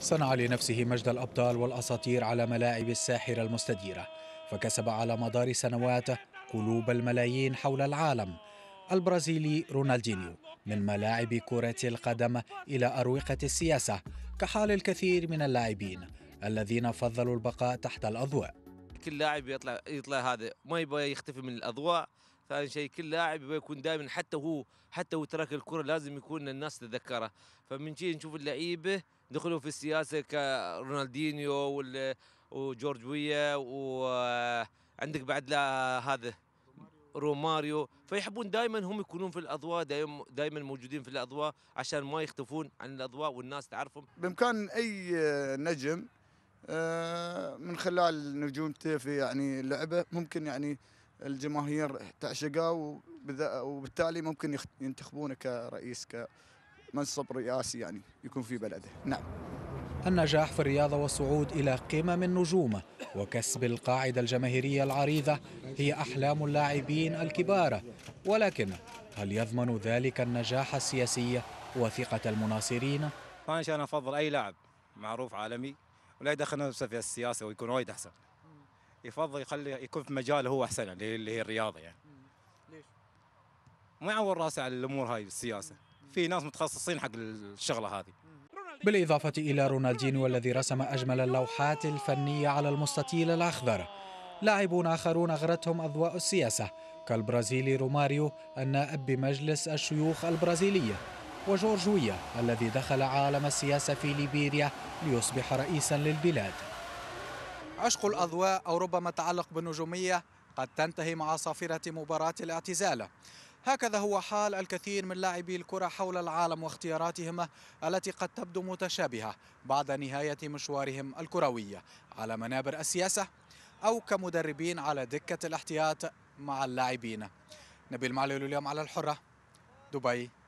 صنع لنفسه مجد الأبطال والأساطير على ملاعب الساحرة المستديرة فكسب على مدار سنوات قلوب الملايين حول العالم البرازيلي رونالدينيو من ملاعب كرة القدم إلى أروقة السياسة كحال الكثير من اللاعبين الذين فضلوا البقاء تحت الأضواء كل لاعب يطلع يطلع هذا ما يبغى يختفي من الأضواء ثاني شيء كل لاعب يبغى يكون دائما حتى هو حتى هو ترك الكره لازم يكون الناس تتذكره فمن شيء نشوف اللعيبه دخلوا في السياسه كرونالدينيو ولا وجورج ويا وعندك بعد لا هذا روماريو فيحبون دائما هم يكونون في الاضواء دائما موجودين في الاضواء عشان ما يختفون عن الاضواء والناس تعرفهم بامكان اي نجم آه، من خلال نجومته في يعني اللعبه ممكن يعني الجماهير تعشقه وبالتالي ممكن ينتخبونه كرئيس كمنصب رئاسي يعني يكون في بلده نعم النجاح في الرياضة والصعود إلى قمم النجومة وكسب القاعدة الجماهيرية العريضة هي أحلام اللاعبين الكبار ولكن هل يضمن ذلك النجاح السياسي وثقة المناصرين؟ أنا أفضل أي لاعب معروف عالمي ولا يدخل نفسه في السياسة ويكون وايد أحسن يفضل يخلي يكون في مجاله هو احسن اللي هي الرياضه يعني ليش؟ ما يعور راسه على الامور هاي السياسه في ناس متخصصين حق الشغله هذه بالإضافة إلى رونالدينيو الذي رسم أجمل اللوحات الفنية على المستطيل الأخضر لاعبون آخرون أغرتهم أضواء السياسة كالبرازيلي روماريو النائب بمجلس الشيوخ البرازيلية ويا الذي دخل عالم السياسة في ليبيريا ليصبح رئيسا للبلاد عشق الأضواء أو ربما تعلق بالنجومية قد تنتهي مع صافرة مباراة الاعتزال هكذا هو حال الكثير من لاعبي الكرة حول العالم واختياراتهم التي قد تبدو متشابهة بعد نهاية مشوارهم الكروي على منابر السياسة أو كمدربين على دكة الاحتياط مع اللاعبين نبيل معلول اليوم على الحرة دبي